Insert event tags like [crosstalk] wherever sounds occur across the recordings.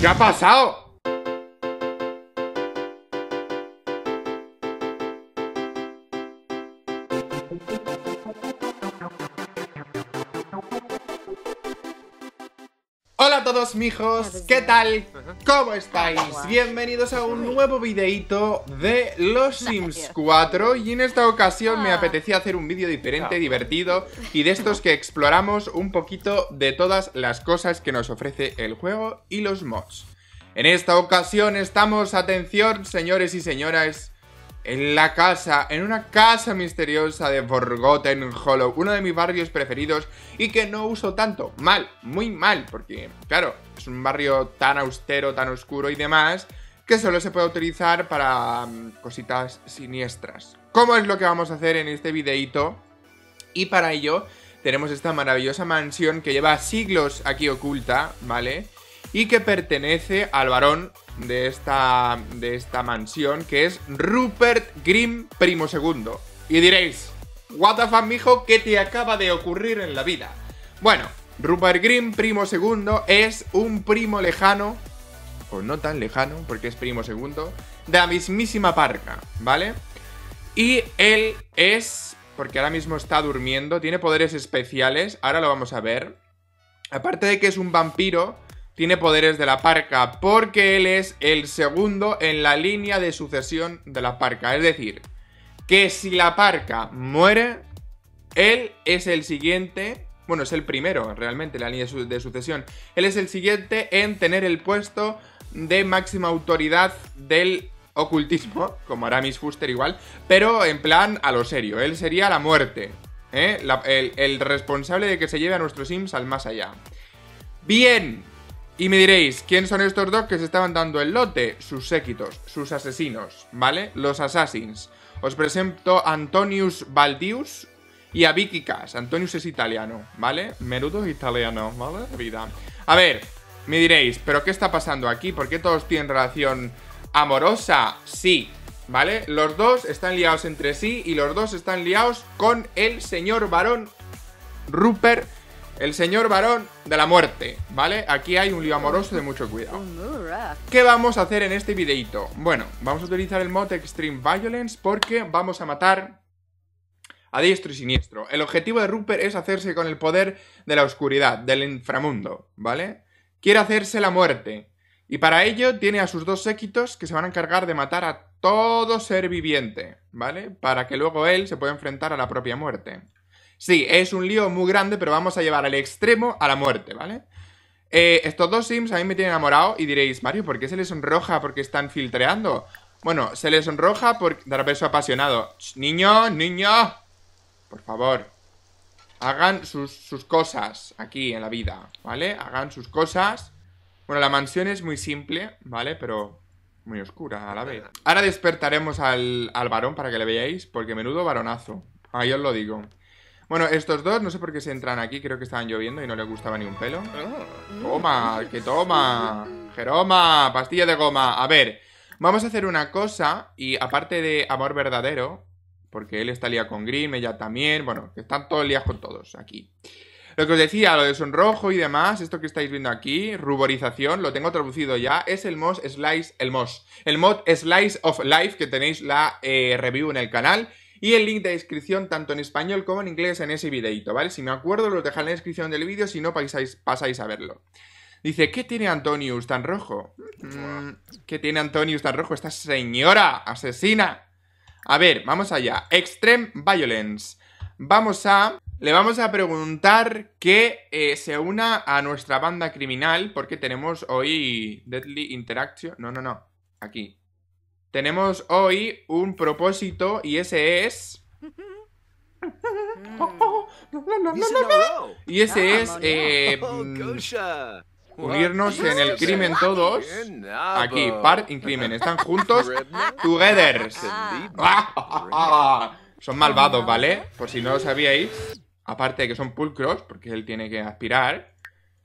¿Qué ha pasado? mijos, ¿qué tal? ¿Cómo estáis? Bienvenidos a un nuevo videito de Los Sims 4 Y en esta ocasión me ah. apetecía hacer un vídeo diferente, divertido Y de estos que exploramos un poquito de todas las cosas que nos ofrece el juego y los mods En esta ocasión estamos, atención, señores y señoras en la casa, en una casa misteriosa de Forgotten Hollow, uno de mis barrios preferidos y que no uso tanto, mal, muy mal, porque claro, es un barrio tan austero, tan oscuro y demás, que solo se puede utilizar para mm, cositas siniestras. ¿Cómo es lo que vamos a hacer en este videíto? Y para ello tenemos esta maravillosa mansión que lleva siglos aquí oculta, ¿vale? y que pertenece al varón de esta, de esta mansión, que es Rupert Grimm Primo Segundo. Y diréis, what the fuck, mijo, ¿qué te acaba de ocurrir en la vida? Bueno, Rupert Grimm Primo Segundo es un primo lejano, o no tan lejano, porque es primo segundo, de la mismísima Parca, ¿vale? Y él es, porque ahora mismo está durmiendo, tiene poderes especiales, ahora lo vamos a ver. Aparte de que es un vampiro, tiene poderes de la parca, porque él es el segundo en la línea de sucesión de la parca. Es decir, que si la parca muere, él es el siguiente, bueno, es el primero realmente en la línea de sucesión, él es el siguiente en tener el puesto de máxima autoridad del ocultismo, como Aramis Fuster igual, pero en plan a lo serio, él sería la muerte, ¿eh? el, el responsable de que se lleve a nuestros Sims al más allá. Bien, y me diréis, ¿quién son estos dos que se estaban dando el lote? Sus séquitos, sus asesinos, ¿vale? Los assassins. Os presento Antonius Valdius y a Vicky Antonius es italiano, ¿vale? Menudo italiano, ¿vale? Vida. A ver, me diréis, ¿pero qué está pasando aquí? ¿Por qué todos tienen relación amorosa? Sí, ¿vale? Los dos están liados entre sí y los dos están liados con el señor varón Rupert el señor varón de la muerte, ¿vale? Aquí hay un lío amoroso de mucho cuidado. Oh, ¿Qué vamos a hacer en este videito? Bueno, vamos a utilizar el mod Extreme Violence porque vamos a matar a diestro y siniestro. El objetivo de Rupert es hacerse con el poder de la oscuridad, del inframundo, ¿vale? Quiere hacerse la muerte. Y para ello tiene a sus dos séquitos que se van a encargar de matar a todo ser viviente, ¿vale? Para que luego él se pueda enfrentar a la propia muerte. Sí, es un lío muy grande, pero vamos a llevar al extremo a la muerte, ¿vale? Eh, estos dos sims a mí me tienen enamorado y diréis, Mario, ¿por qué se les sonroja? Porque están filtreando. Bueno, se les sonroja por dar beso apasionado. Niño, niño, por favor, hagan sus, cosas aquí en la vida, ¿vale? Hagan sus cosas. Bueno, la mansión es muy simple, ¿vale? Pero muy oscura a la vez. Ahora despertaremos al, al varón para que le veáis, porque menudo varonazo. Ahí os lo digo. Bueno, estos dos, no sé por qué se entran aquí, creo que estaban lloviendo y no les gustaba ni un pelo. Ah. Toma, que toma. Jeroma, pastilla de goma. A ver, vamos a hacer una cosa y aparte de amor verdadero, porque él está liado con Grimm, ella también, bueno, están todos liados con todos aquí. Lo que os decía, lo de sonrojo y demás, esto que estáis viendo aquí, ruborización, lo tengo traducido ya, es el mod Slice, el mod, el mod Slice of Life, que tenéis la eh, review en el canal, y el link de descripción tanto en español como en inglés en ese videito, ¿vale? Si me acuerdo, lo dejaré en la descripción del vídeo, si no pasáis, a verlo. Dice, ¿qué tiene Antonius tan rojo? Mm, ¿Qué tiene Antonius tan rojo? Esta señora asesina. A ver, vamos allá. Extreme Violence. Vamos a... Le vamos a preguntar que eh, se una a nuestra banda criminal porque tenemos hoy Deadly Interaction. No, no, no. Aquí tenemos hoy un propósito y ese es... [laughs] Y ese es... Ah, eh, oh, mm, unirnos en el crimen todos. Aquí, part y crimen. Están juntos. [laughs] Together. Ah, ah, son malvados, ¿vale? Por si no lo sabíais. Aparte de que son pulcros, porque él tiene que aspirar.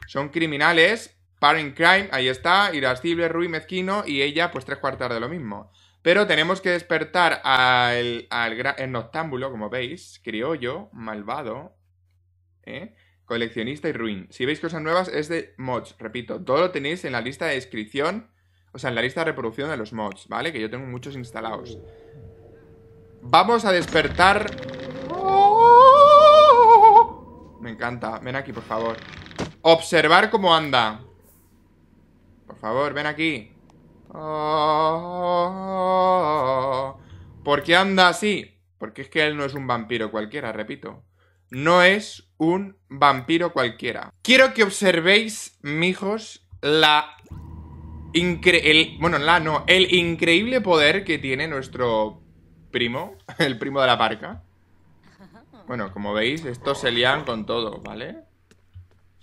Son criminales, Parent Crime, ahí está, irascible, Ruiz, mezquino y ella pues tres cuartas de lo mismo. Pero tenemos que despertar al, al, el noctámbulo, como veis, criollo, malvado, ¿eh? coleccionista y ruin. Si veis cosas nuevas es de mods, repito, todo lo tenéis en la lista de descripción, o sea, en la lista de reproducción de los mods, ¿vale? Que yo tengo muchos instalados. Vamos a despertar... ¡Oh! Me encanta, ven aquí por favor. Observar cómo anda. Por favor, ven aquí. Oh. ¿Por qué anda así? Porque es que él no es un vampiro cualquiera, repito. No es un vampiro cualquiera. Quiero que observéis, mijos, la... Incre el, bueno, la no, el increíble poder que tiene nuestro primo, [laughs] el primo de la parca. Bueno, como veis, estos se lian con todo, ¿vale?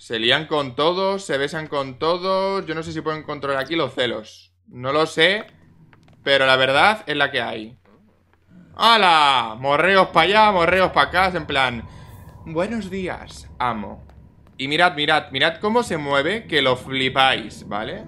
Se lían con todos, se besan con todos. Yo no sé si pueden controlar aquí los celos. No lo sé, pero la verdad es la que hay. ¡Hala! Morreos para allá, morreos para acá, en plan... Buenos días, amo. Y mirad, mirad, mirad cómo se mueve, que lo flipáis, ¿vale?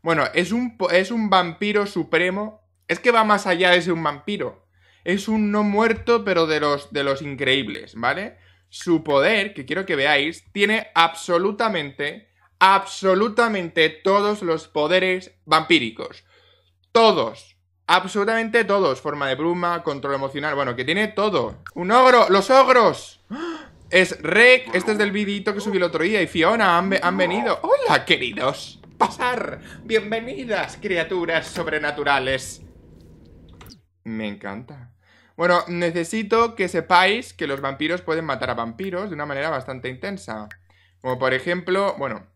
Bueno, es un, es un vampiro supremo. Es que va más allá de ser un vampiro. Es un no muerto, pero de los, de los increíbles, ¿vale? su poder, que quiero que veáis, tiene absolutamente, absolutamente todos los poderes vampíricos. Todos. Absolutamente todos. Forma de bruma, control emocional. Bueno, que tiene todo. ¡Un ogro! ¡Los ogros! Es Rek. Este es del vidito que subí el otro día. Y Fiona han, han venido. ¡Hola, queridos! ¡Pasar! ¡Bienvenidas, criaturas sobrenaturales! Me encanta. Bueno, necesito que sepáis que los vampiros pueden matar a vampiros de una manera bastante intensa. Como por ejemplo, bueno,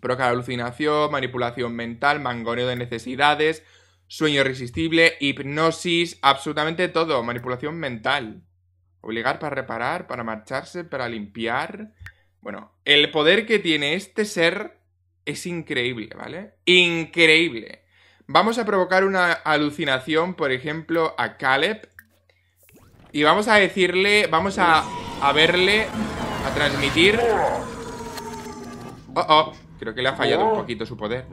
provocar alucinación, manipulación mental, mangoneo de necesidades, sueño irresistible, hipnosis, absolutamente todo, manipulación mental. Obligar para reparar, para marcharse, para limpiar. Bueno, el poder que tiene este ser es increíble, ¿vale? Increíble. Vamos a provocar una alucinación, por ejemplo, a Caleb y vamos a decirle, vamos a, verle, a transmitir. Oh, oh, creo que le ha fallado un poquito su poder.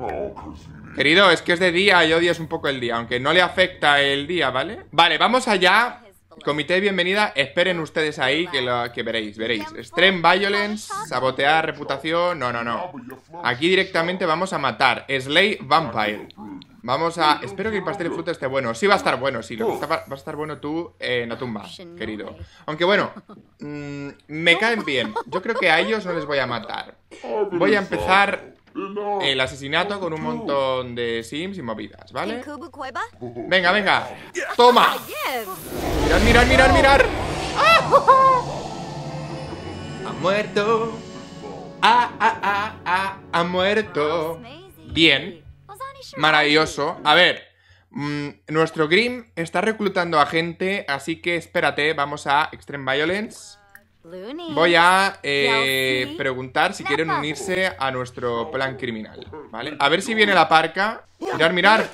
Querido, es que es de día y es un poco el día, aunque no le afecta el día, ¿vale? Vale, vamos allá. Comité de bienvenida, esperen ustedes ahí que, lo, que veréis, veréis. Extreme violence, sabotear reputación, no, no, no. Aquí directamente vamos a matar. Slay Vampire. Vamos a... Espero que el pastel de fruta esté bueno. Sí va a estar bueno, sí. va a estar bueno tú eh, en la tumba, querido. Aunque bueno, mm, me caen bien. Yo creo que a ellos no les voy a matar. Voy a empezar el asesinato con un montón de sims y movidas, ¿vale? Venga, venga. ¡Toma! ¡Mirad, ah, mirad, mirad, mirad! mirad Ha muerto. Ah, ah, ah, ah, ha muerto. Bien. Maravilloso. A ver, mm, nuestro Grim está reclutando a gente, así que espérate, vamos a Extreme Violence. Voy a eh, preguntar si quieren unirse a nuestro plan criminal, ¿vale? A ver si viene la parca. Mirar, mirar.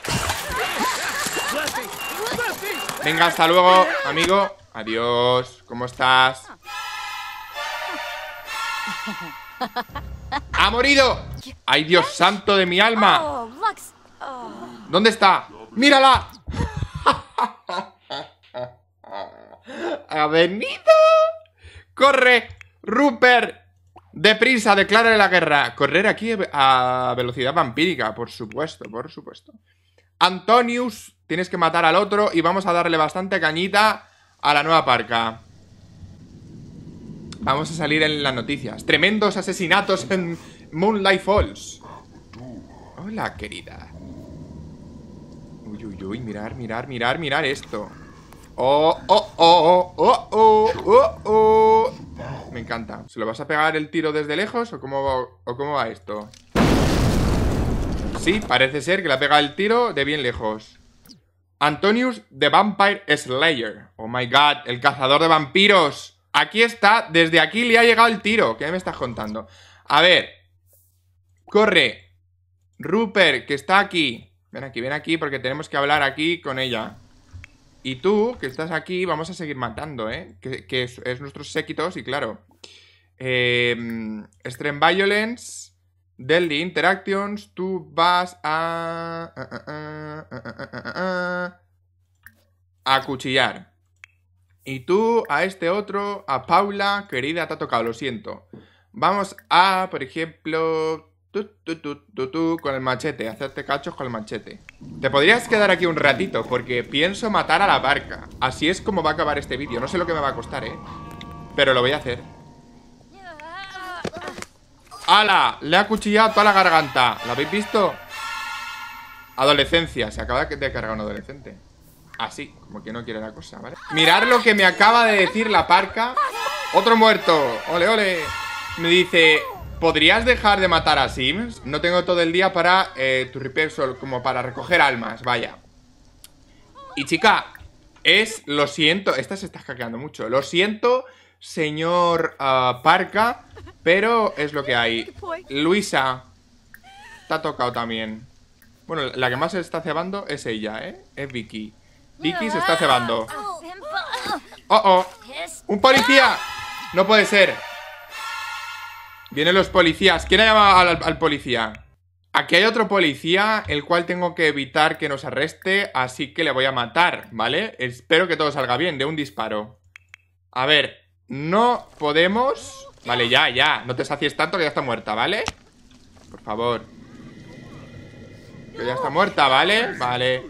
Venga, hasta luego, amigo. Adiós, ¿cómo estás? [laughs] ¡Ha morido! ¡Ay, Dios santo de mi alma! Oh, ¿Dónde está? ¡Mírala! ¡Ha [laughs] venido! ¡Corre! ¡Rupert! ¡Deprisa! ¡Declara la guerra! Correr aquí a velocidad vampírica, por supuesto, por supuesto. Antonius, tienes que matar al otro y vamos a darle bastante cañita a la nueva parca. Vamos a salir en las noticias. Tremendos asesinatos en Moonlight Falls. Hola, querida. Uy, uy, uy, mirar, mirar, mirar, mirar esto. Oh oh, oh, oh, oh, oh, oh, oh, Me encanta. ¿Se lo vas a pegar el tiro desde lejos o cómo va, o cómo va esto? Sí, parece ser que le ha pegado el tiro de bien lejos. Antonius the Vampire Slayer. Oh my god, el cazador de vampiros. Aquí está, desde aquí le ha llegado el tiro. ¿Qué me estás contando? A ver. Corre. Rupert, que está aquí. Ven aquí, ven aquí, porque tenemos que hablar aquí con ella. Y tú, que estás aquí, vamos a seguir matando, ¿eh? Que, es, nuestros séquitos, y claro. Extreme em, Violence, Deadly Interactions, tú vas a... A cuchillar. Y tú a este otro, a Paula, querida, te ha tocado, lo siento. Vamos a, por ejemplo, tu, tu, tu, con el machete, hacerte cachos con el machete Te podrías quedar aquí un ratito Porque pienso matar a la barca Así es como va a acabar este vídeo No sé lo que me va a costar, eh Pero lo voy a hacer ¡Hala! Le ha cuchillado toda la garganta ¿La habéis visto? Adolescencia Se acaba de cargar un adolescente Así, como que no quiere la cosa, ¿vale? Mirar lo que me acaba de decir la parca Otro muerto, ole, ole Me dice, ¿Podrías dejar de matar a Sims? No tengo todo el día para eh, tu repair como para recoger almas, vaya. Y chica, es, lo siento, esta se está hackeando mucho. Lo siento, señor Parka, ah, Parca, pero es lo que hay. Luisa, Está tocado también. Bueno, la que más se está cebando es ella, ¿eh? Es Vicky. Vicky se está cebando. ¡Oh, oh! oh, oh. ¡Un policía! No puede ser. Vienen los policías. ¿Quién ha llamado al, policía? Aquí hay otro policía, el cual tengo que evitar que nos arreste, así que le voy a matar, ¿vale? Espero que todo salga bien, de un disparo. A ver, no podemos... Vale, ya, ya, no te sacies tanto que ya está muerta, ¿vale? Por favor. Que ya está muerta, ¿vale? Vale.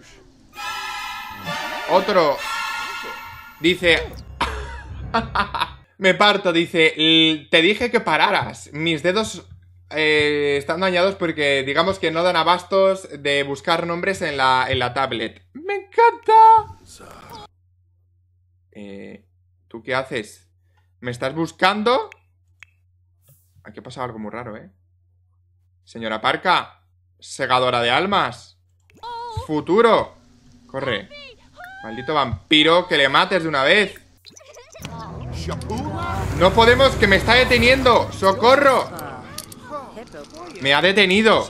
Otro. Dice... [laughs] Me parto, dice, te dije que pararas. Mis dedos eh, están dañados porque digamos que no dan abastos de buscar nombres en la, en la tablet. ¡Me encanta! Eh, ¿Tú qué haces? ¿Me estás buscando? Aquí ha pasado algo muy raro, ¿eh? Señora Parca, segadora de almas. Futuro. Corre. Maldito vampiro, que le mates de una vez. No podemos, que me está deteniendo ¡Socorro! Me ha detenido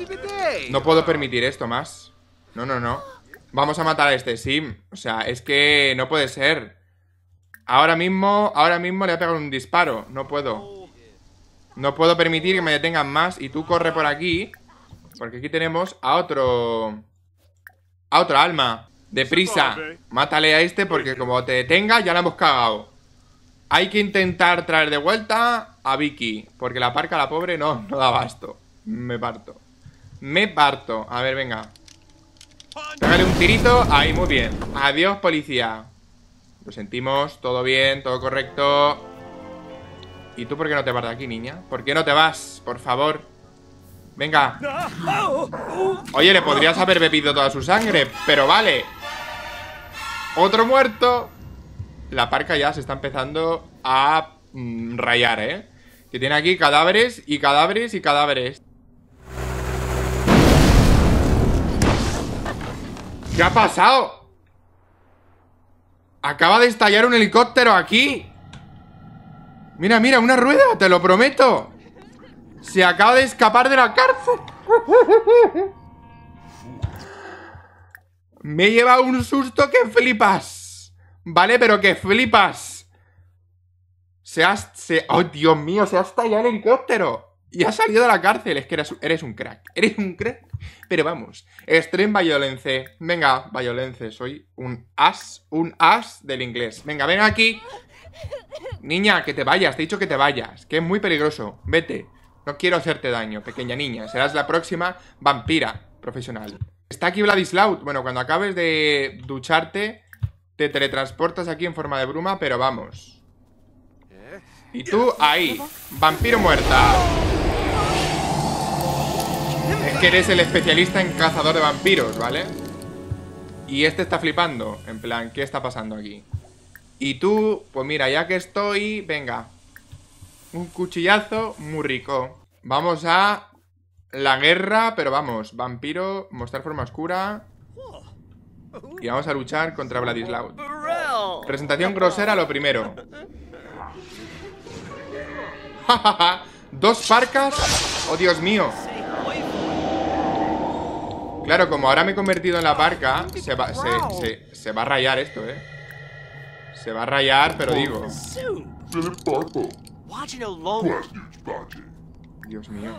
No puedo permitir esto más No, no, no Vamos a matar a este sim O sea, es que no puede ser Ahora mismo, ahora mismo le ha pegado un disparo No puedo No puedo permitir que me detengan más Y tú corre por aquí Porque aquí tenemos a otro A otro alma Deprisa Mátale a este porque como te detenga ya la hemos cagado hay que intentar traer de vuelta a Vicky, porque la parca, la pobre, no, no da basto. Me parto. Me parto. A ver, venga. Pégale un tirito. Ahí, muy bien. Adiós, policía. Lo sentimos, todo bien, todo correcto. ¿Y tú por qué no te vas de aquí, niña? ¿Por qué no te vas? Por favor. Venga. Oye, le podrías haber bebido toda su sangre, pero vale. Otro muerto la parca ya se está empezando a mm, rayar, ¿eh? Que tiene aquí cadáveres y cadáveres y cadáveres. ¿Qué ha pasado? Acaba de estallar un helicóptero aquí. Mira, mira, una rueda, te lo prometo. Se acaba de escapar de la cárcel. Me lleva un susto que flipas. ¿Vale? Pero que flipas. Se ha... Se, ¡Oh, Dios mío! Se ha estallado el helicóptero. Y ha salido de la cárcel. Es que eres, un crack. Eres un crack. Pero vamos. Extreme Violence. Venga, Violence. Soy un as. Un as del inglés. Venga, ven aquí. Niña, que te vayas. Te he dicho que te vayas. Que es muy peligroso. Vete. No quiero hacerte daño, pequeña niña. Serás la próxima vampira profesional. Está aquí Vladislav. Bueno, cuando acabes de ducharte, te teletransportas aquí en forma de bruma, pero vamos. Y tú ahí, vampiro muerta. Es que eres el especialista en cazador de vampiros, ¿vale? Y este está flipando, en plan, ¿qué está pasando aquí? Y tú, pues mira, ya que estoy, venga. Un cuchillazo muy rico. Vamos a la guerra, pero vamos, vampiro, mostrar forma oscura. Y vamos a luchar contra Vladislav Presentación grosera, lo primero. ¿Dos parcas? ¡Oh, Dios mío! Claro, como ahora me he convertido en la parca, se va, se va a rayar esto, ¿eh? Se va a rayar, pero digo... Dios mío.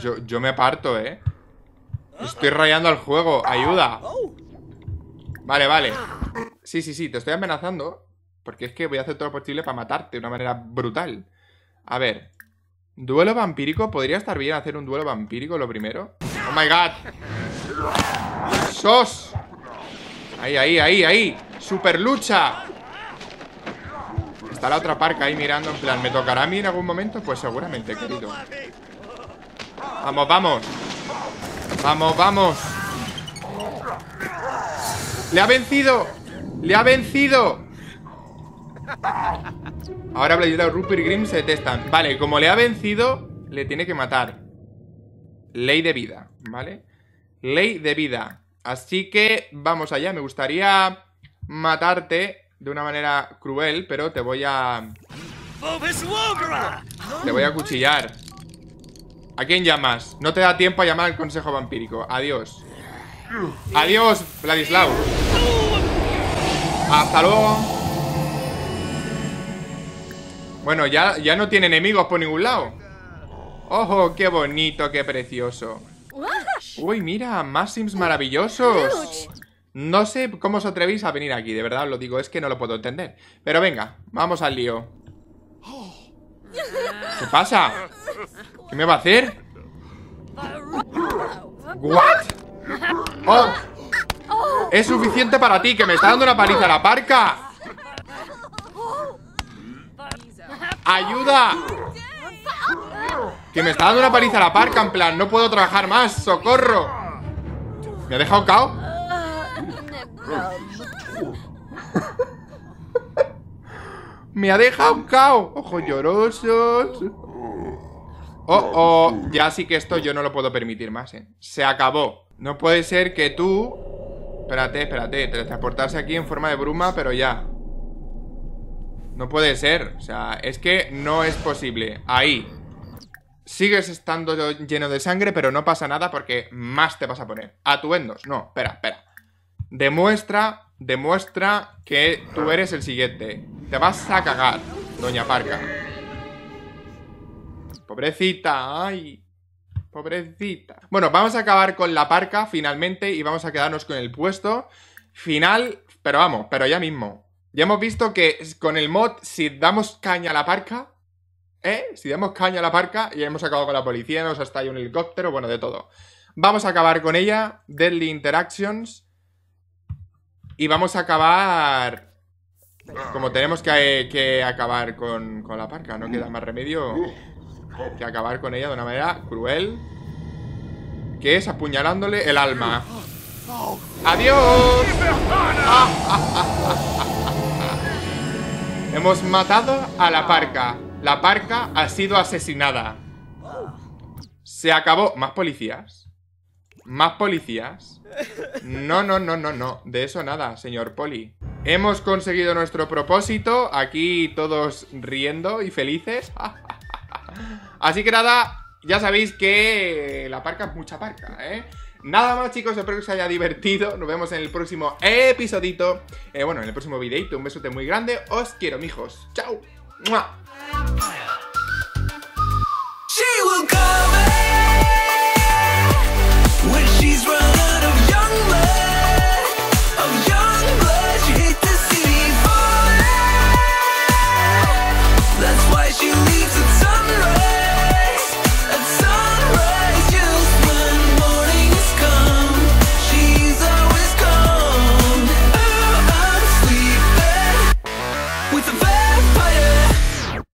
Yo, yo me aparto, ¿eh? Estoy rayando al juego, ayuda Vale, vale Sí, sí, sí, te estoy amenazando Porque es que voy a hacer todo lo posible para matarte De una manera brutal A ver, duelo vampírico Podría estar bien hacer un duelo vampírico lo primero Oh my god Sos Ahí, ahí, ahí, ahí Super lucha Está la otra parca ahí mirando En plan, ¿me tocará a mí en algún momento? Pues seguramente, querido Vamos, vamos Vamos, vamos ¡Le ha vencido! ¡Le ha vencido! Ahora a Rupert y Grimm se detestan Vale, como le ha vencido Le tiene que matar Ley de vida, ¿vale? Ley de vida Así que vamos allá, me gustaría matarte de una manera cruel, pero te voy a... Te voy a cuchillar ¿A quién llamas? No te da tiempo a llamar al consejo vampírico. Adiós. Adiós, Vladislav. Hasta luego. Bueno, ya, ya no tiene enemigos por ningún lado. ¡Ojo! ¡Qué bonito! ¡Qué precioso! ¡Uy, mira! ¡Más maravillosos! No sé cómo os atrevéis a venir aquí, de verdad os lo digo, es que no lo puedo entender. Pero venga, vamos al lío. ¿Qué pasa? ¿Qué me va a hacer? ¿What? Oh. Es suficiente para ti, que me está dando una paliza a la parca ¡Ayuda! Que me está dando una paliza a la parca, en plan, no puedo trabajar más, socorro. ¿Me ha dejado cao? [laughs] me ha dejado cao. Ojo llorosos. Oh, oh, ya sí que esto yo no lo puedo permitir más, ¿eh? Se acabó. No puede ser que tú... Espérate, espérate, portarse aquí en forma de bruma, pero ya. No puede ser, o sea, es que no es posible. Ahí. Sigues estando lleno de sangre, pero no pasa nada porque más te vas a poner. Atuendos, no, espera, espera. Demuestra, demuestra que tú eres el siguiente. Te vas a cagar, doña Parca. Pobrecita, ay. Pobrecita. Bueno, vamos a acabar con la parca finalmente y vamos a quedarnos con el puesto final, pero vamos, pero ya mismo. Ya hemos visto que con el mod, si damos caña a la parca, ¿eh? Si damos caña a la parca, y hemos acabado con la policía, nos hasta ahí un helicóptero, bueno, de todo. Vamos a acabar con ella, Deadly Interactions. Y vamos a acabar... Como tenemos que, acabar con, con la parca, no queda más remedio que acabar con ella de una manera cruel, que es apuñalándole el alma. ¡Adiós! [laughs] Hemos matado a la parca. La parca ha sido asesinada. Se acabó. ¿Más policías? ¿Más policías? No, no, no, no, no. De eso nada, señor Poli. Hemos conseguido nuestro propósito. Aquí todos riendo y felices. [laughs] Así que nada, ya sabéis que la parca es mucha parca, ¿eh? Nada más chicos, espero que os haya divertido Nos vemos en el próximo episodito eh, Bueno, en el próximo videito Un besote muy grande Os quiero, mijos Chao